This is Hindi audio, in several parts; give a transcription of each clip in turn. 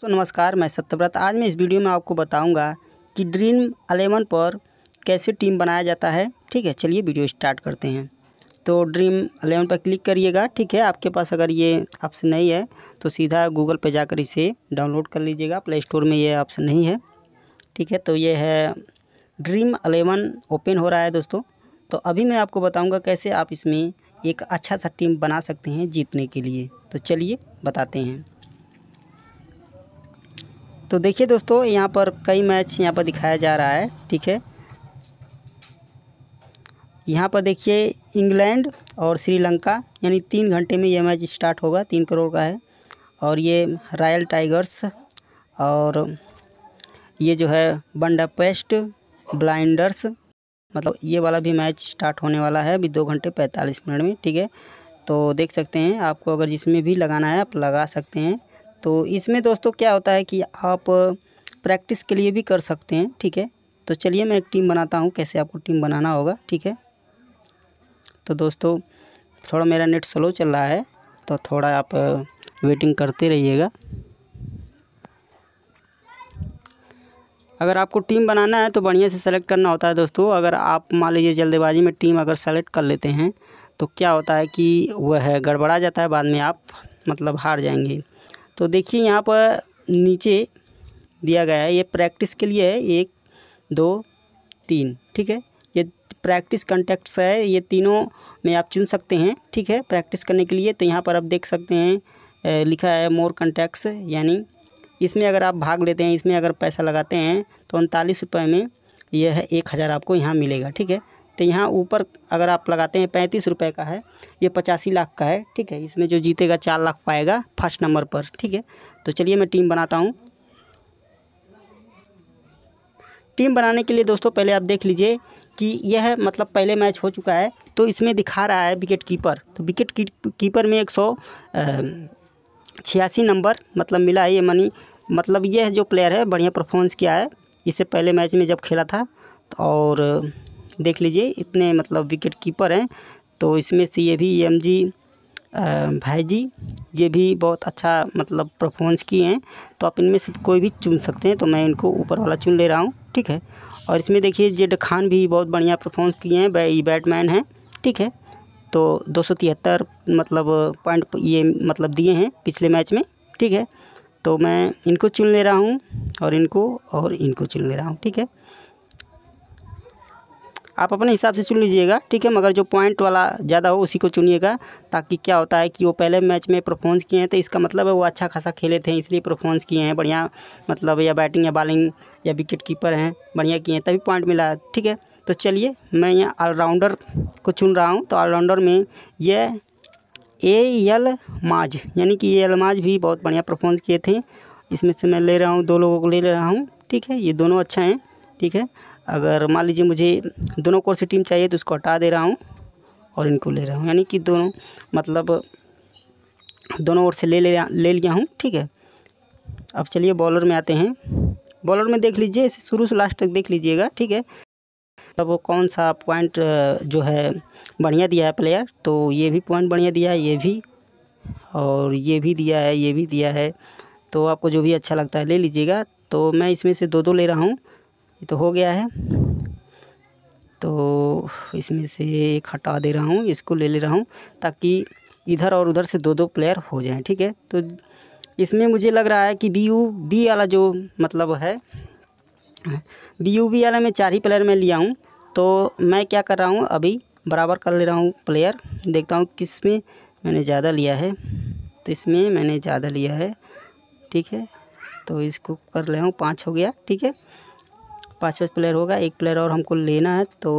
तो नमस्कार मैं सत्यव्रत आज मैं इस वीडियो में आपको बताऊंगा कि ड्रीम अलेवन पर कैसे टीम बनाया जाता है ठीक है चलिए वीडियो स्टार्ट करते हैं तो ड्रीम अलेवन पर क्लिक करिएगा ठीक है आपके पास अगर ये ऑप्शन नहीं है तो सीधा गूगल पर जाकर इसे डाउनलोड कर लीजिएगा प्ले स्टोर में ये ऑप्शन नहीं है ठीक है तो ये है ड्रीम अलेवन ओपन हो रहा है दोस्तों तो अभी मैं आपको बताऊँगा कैसे आप इसमें एक अच्छा सा टीम बना सकते हैं जीतने के लिए तो चलिए बताते हैं तो देखिए दोस्तों यहाँ पर कई मैच यहाँ पर दिखाया जा रहा है ठीक है यहाँ पर देखिए इंग्लैंड और श्रीलंका यानी तीन घंटे में यह मैच स्टार्ट होगा तीन करोड़ का है और ये रॉयल टाइगर्स और ये जो है बंडा पेस्ट ब्लाइंडर्स मतलब ये वाला भी मैच स्टार्ट होने वाला है अभी दो घंटे पैंतालीस मिनट में ठीक है तो देख सकते हैं आपको अगर जिसमें भी लगाना है आप लगा सकते हैं तो इसमें दोस्तों क्या होता है कि आप प्रैक्टिस के लिए भी कर सकते हैं ठीक है तो चलिए मैं एक टीम बनाता हूँ कैसे आपको टीम बनाना होगा ठीक है तो दोस्तों थोड़ा मेरा नेट स्लो चल रहा है तो थोड़ा आप वेटिंग करते रहिएगा अगर आपको टीम बनाना है तो बढ़िया से सेलेक्ट करना होता है दोस्तों अगर आप मान लीजिए जल्दबाजी में टीम अगर सेलेक्ट कर लेते हैं तो क्या होता है कि वह है गड़बड़ा जाता है बाद में आप मतलब हार जाएंगे तो देखिए यहाँ पर नीचे दिया गया है ये प्रैक्टिस के लिए है एक दो तीन ठीक है ये प्रैक्टिस कंटेक्ट्स है ये तीनों में आप चुन सकते हैं ठीक है प्रैक्टिस करने के लिए तो यहाँ पर आप देख सकते हैं लिखा है मोर कॉन्टैक्ट्स यानी इसमें अगर आप भाग लेते हैं इसमें अगर पैसा लगाते हैं तो उनतालीस रुपये में यह है एक हज़ार आपको यहाँ मिलेगा ठीक है तो यहाँ ऊपर अगर आप लगाते हैं पैंतीस रुपये का है ये पचासी लाख का है ठीक है इसमें जो जीतेगा चार लाख पाएगा फर्स्ट नंबर पर ठीक है तो चलिए मैं टीम बनाता हूँ टीम बनाने के लिए दोस्तों पहले आप देख लीजिए कि यह मतलब पहले मैच हो चुका है तो इसमें दिखा रहा है विकेट कीपर तो विकेट की, कीपर में एक सौ छियासी नंबर मतलब मिला है ये मनी मतलब यह जो प्लेयर है बढ़िया परफॉर्मेंस किया है इससे पहले मैच में जब खेला था तो और देख लीजिए इतने मतलब विकेट कीपर हैं तो इसमें से ये भी एम जी भाई जी ये भी बहुत अच्छा मतलब परफॉर्मेंस किए हैं तो आप इनमें से कोई भी चुन सकते हैं तो मैं इनको ऊपर वाला चुन ले रहा हूँ ठीक है और इसमें देखिए जेड खान भी बहुत बढ़िया परफॉर्मेंस किए हैं ये बैटमैन हैं ठीक है तो दो मतलब पॉइंट ये मतलब दिए हैं पिछले मैच में ठीक है तो मैं इनको चुन ले रहा हूँ और इनको और इनको चुन ले रहा हूँ ठीक है आप अपने हिसाब से चुन लीजिएगा ठीक है मगर जो पॉइंट वाला ज़्यादा हो उसी को चुनिएगा ताकि क्या होता है कि वो पहले मैच में परफॉर्मेंस किए हैं तो इसका मतलब है वो अच्छा खासा खेले थे इसलिए परफॉर्मेंस किए हैं बढ़िया मतलब या बैटिंग या बॉलिंग या विकेट कीपर हैं बढ़िया किए हैं तभी पॉइंट मिला ठीक है तो चलिए मैं यहाँ ऑलराउंडर को चुन रहा हूँ तो ऑलराउंडर में यह ए एल माज यानी कि ए एल माज भी बहुत बढ़िया परफॉर्मेंस किए थे इसमें से मैं ले रहा हूँ दो लोगों को ले रहा हूँ ठीक है ये दोनों अच्छा हैं ठीक है अगर मान लीजिए मुझे दोनों कोर से टीम चाहिए तो उसको हटा दे रहा हूँ और इनको ले रहा हूँ यानी कि दोनों मतलब दोनों ओर से ले ले ले लिया हूँ ठीक है अब चलिए बॉलर में आते हैं बॉलर में देख लीजिए इसे शुरू से लास्ट तक देख लीजिएगा ठीक है तब कौन सा पॉइंट जो है बढ़िया दिया है प्लेयर तो ये भी पॉइंट बढ़िया दिया है ये भी और ये भी दिया है ये भी दिया है तो आपको जो भी अच्छा लगता है ले लीजिएगा तो मैं इसमें से दो दो ले रहा हूँ ये तो हो गया है तो इसमें से एक हटा दे रहा हूँ इसको ले ले रहा हूँ ताकि इधर और उधर से दो दो प्लेयर हो जाएं ठीक है तो इसमें मुझे लग रहा है कि बी यू बी वाला जो मतलब है बी यू बी वाला मैं चार ही प्लेयर में लिया हूँ तो मैं क्या कर रहा हूँ अभी बराबर कर ले रहा हूँ प्लेयर देखता हूँ किस में मैंने ज़्यादा लिया है तो इसमें मैंने ज़्यादा लिया है ठीक है तो इसको कर ले रहा हूँ पाँच हो गया ठीक है पाँच पाँच प्लेयर होगा एक प्लेयर और हमको लेना है तो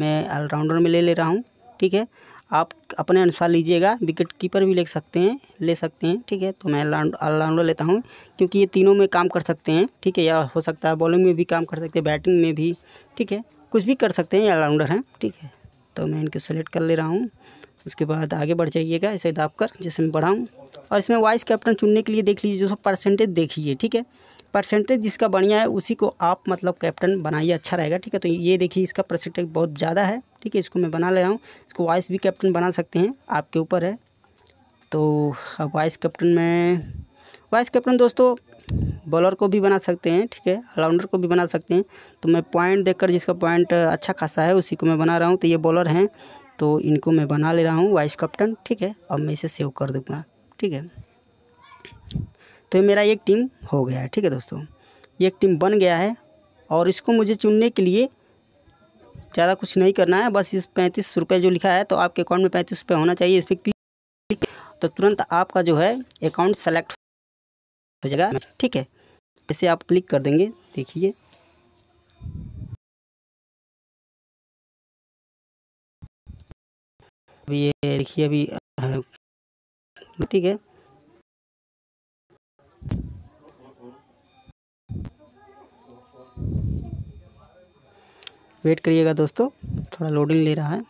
मैं ऑलराउंडर में ले ले रहा हूँ ठीक है आप अपने अनुसार लीजिएगा विकेट कीपर भी ले सकते हैं ले सकते हैं ठीक है तो मैं ऑलराउंडर लेता हूँ क्योंकि ये तीनों में काम कर सकते हैं ठीक है या हो सकता है बॉलिंग में भी काम कर सकते हैं बैटिंग में भी ठीक है कुछ भी कर सकते हैं ऑलराउंडर हैं ठीक है तो मैं इनको सेलेक्ट कर ले रहा हूँ उसके बाद आगे बढ़ जाइएगा ऐसे दाप कर जैसे मैं बढ़ाऊँ और इसमें वाइस कैप्टन चुनने के लिए देख लीजिए जो परसेंटेज देखिए ठीक है परसेंटेज जिसका बढ़िया है उसी को आप मतलब कैप्टन बनाइए अच्छा रहेगा ठीक है तो ये देखिए इसका परसेंटेज बहुत ज़्यादा है ठीक है इसको मैं बना ले रहा हूँ इसको वाइस भी कैप्टन बना सकते हैं आपके ऊपर है तो अब वाइस कैप्टन में वाइस कैप्टन दोस्तों बॉलर को भी बना सकते हैं ठीक है ऑलराउंडर को भी बना सकते हैं तो मैं पॉइंट देखकर जिसका पॉइंट अच्छा खासा है उसी को मैं बना रहा हूँ तो ये बॉलर हैं तो इनको मैं बना ले रहा हूँ वाइस कैप्टन ठीक है अब मैं इसे सेव कर दूँगा ठीक है तो मेरा एक टीम हो गया है ठीक है दोस्तों एक टीम बन गया है और इसको मुझे चुनने के लिए ज़्यादा कुछ नहीं करना है बस इस पैंतीस रुपये जो लिखा है तो आपके अकाउंट में पैंतीस रुपये होना चाहिए इस पर क्लिक तो तुरंत आपका जो है अकाउंट सेलेक्ट हो जाएगा ठीक है जैसे आप क्लिक कर देंगे देखिए अभी ये देखिए अभी हाँ। ठीक है वेट करिएगा दोस्तों थोड़ा लोडिंग ले रहा है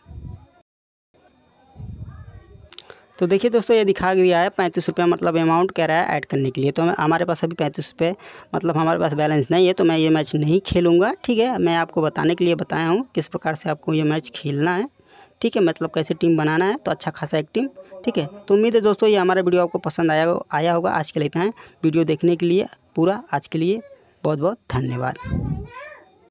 तो देखिए दोस्तों ये दिखा दिया है पैंतीस रुपये मतलब अमाउंट कह रहा है ऐड करने के लिए तो हमारे पास अभी पैंतीस रुपये मतलब हमारे पास बैलेंस नहीं है तो मैं ये मैच नहीं खेलूँगा ठीक है मैं आपको बताने के लिए बताया हूँ किस प्रकार से आपको ये मैच खेलना है ठीक है मतलब कैसे टीम बनाना है तो अच्छा खासा एक टीम ठीक है तो उम्मीद है दोस्तों ये हमारा वीडियो आपको पसंद आया आया होगा आज के लेते हैं वीडियो देखने के लिए पूरा आज के लिए बहुत बहुत धन्यवाद